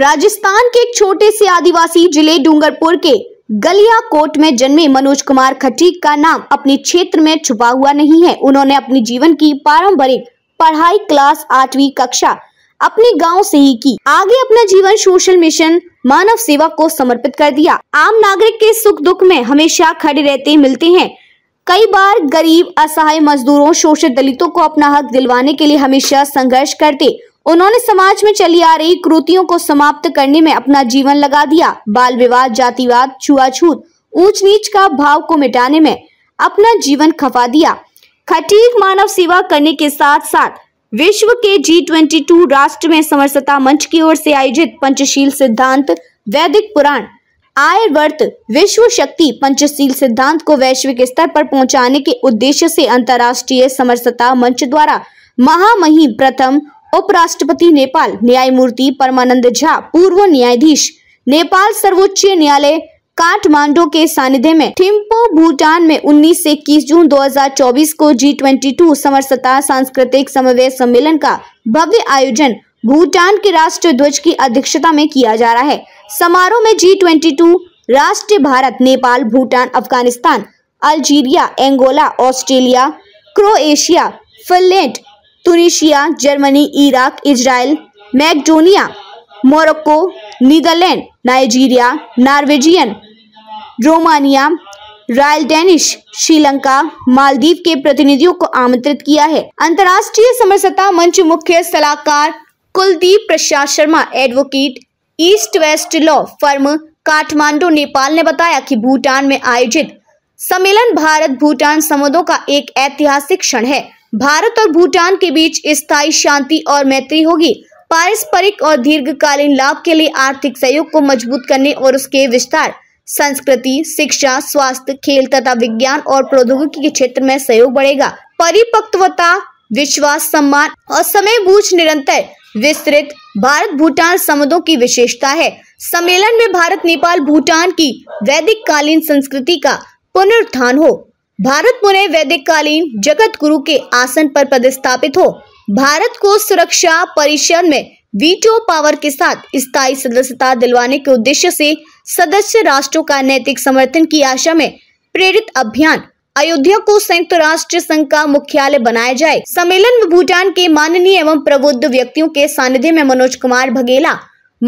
राजस्थान के एक छोटे से आदिवासी जिले डूंगरपुर के गलिया कोट में जन्मे मनोज कुमार खटी का नाम अपने क्षेत्र में छुपा हुआ नहीं है उन्होंने अपने जीवन की पारंपरिक पढ़ाई क्लास आठवीं कक्षा अपने गांव से ही की आगे अपना जीवन सोशल मिशन मानव सेवा को समर्पित कर दिया आम नागरिक के सुख दुख में हमेशा खड़े रहते मिलते हैं कई बार गरीब असहाय मजदूरों शोषित दलितों को अपना हक दिलवाने के लिए हमेशा संघर्ष करते उन्होंने समाज में चली आ रही कृतियों को समाप्त करने में अपना जीवन लगा दिया बाल विवाद जातिवाद छुआछूत ऊंच नीच का भाव को मिटाने में अपना जीवन खपा दिया खटीक मानव सेवा करने के साथ साथ विश्व के जी ट्वेंटी टू राष्ट्र में समरसता मंच की ओर से आयोजित पंचशील सिद्धांत वैदिक पुराण आय वर्त विश्व शक्ति पंचशील सिद्धांत को वैश्विक स्तर पर पहुंचाने के उद्देश्य से अंतर्राष्ट्रीय समरसता मंच द्वारा महामहिम प्रथम उपराष्ट्रपति नेपाल न्यायमूर्ति परमानंद झा पूर्व न्यायाधीश नेपाल सर्वोच्च न्यायालय काठमांडो के सानिध्य में थिम्पो भूटान में 19 से 21 जून 2024 को जी ट्वेंटी टू समरसता सांस्कृतिक समवय सम्मेलन का भव्य आयोजन भूटान के राष्ट्र ध्वज की अध्यक्षता में किया जा रहा है समारोह में जी ट्वेंटी टू राष्ट्र Bharat Nepal Bhutan Afghanistan Algeria Angola Australia Croatia Finland Tunisia Germany Iraq Israel Macedonia Morocco Netherland Nigeria Norwegian Romania royal Danish Sri Lanka Maldives के प्रतिनिधियों को आमंत्रित किया है अंतर्राष्ट्रीय समरसता मंच मुख्य सलाहकार Kuldeep Prasad Sharma advocate east west law firm Kathmandu Nepal ने बताया कि भूटान में आयोजित सम्मेलन भारत भूटान संबंधों का एक ऐतिहासिक क्षण है भारत और भूटान के बीच स्थायी शांति और मैत्री होगी पारस्परिक और दीर्घकालीन लाभ के लिए आर्थिक सहयोग को मजबूत करने और उसके विस्तार संस्कृति शिक्षा स्वास्थ्य खेल तथा विज्ञान और प्रौद्योगिकी के क्षेत्र में सहयोग बढ़ेगा परिपक्वता विश्वास सम्मान और समय बूझ निरंतर विस्तृत भारत भूटान संबंधों की विशेषता है सम्मेलन में भारत नेपाल भूटान की वैदिक कालीन संस्कृति का पुनरुत्थान हो भारत मुने वैदिक कालीन जगत गुरु के आसन पर पदस्थापित हो भारत को सुरक्षा परिषद में वीटो पावर के साथ स्थायी सदस्यता दिलवाने के उद्देश्य से सदस्य राष्ट्रों का नैतिक समर्थन की आशा में प्रेरित अभियान अयोध्या को संयुक्त राष्ट्र संघ का मुख्यालय बनाया जाए सम्मेलन में भूटान के माननीय एवं प्रबुद्ध व्यक्तियों के सानिध्य में मनोज कुमार बघेला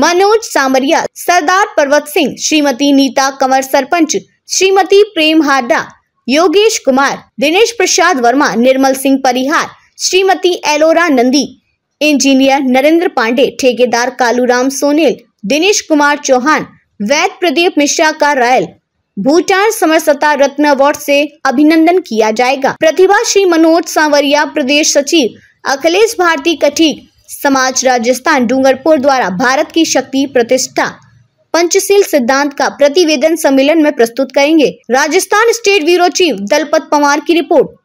मनोज सामरिया सरदार पर्वत सिंह श्रीमती नीता कंवर सरपंच श्रीमती प्रेम हारदा योगेश कुमार दिनेश प्रसाद वर्मा निर्मल सिंह परिहार श्रीमती एलोरा नंदी इंजीनियर नरेंद्र पांडे ठेकेदार कालूराम सोनेल दिनेश कुमार चौहान वैद प्रदीप मिश्रा का रायल भूटान समरसता रत्न अवार्ड से अभिनंदन किया जाएगा प्रतिभा श्री मनोज सांवरिया प्रदेश सचिव अखिलेश भारती कठिक समाज राजस्थान डूंगरपुर द्वारा भारत की शक्ति प्रतिष्ठा पंचशील सिद्धांत का प्रतिवेदन सम्मेलन में प्रस्तुत करेंगे Rajasthan state bureau chief Dalpat Pawar की रिपोर्ट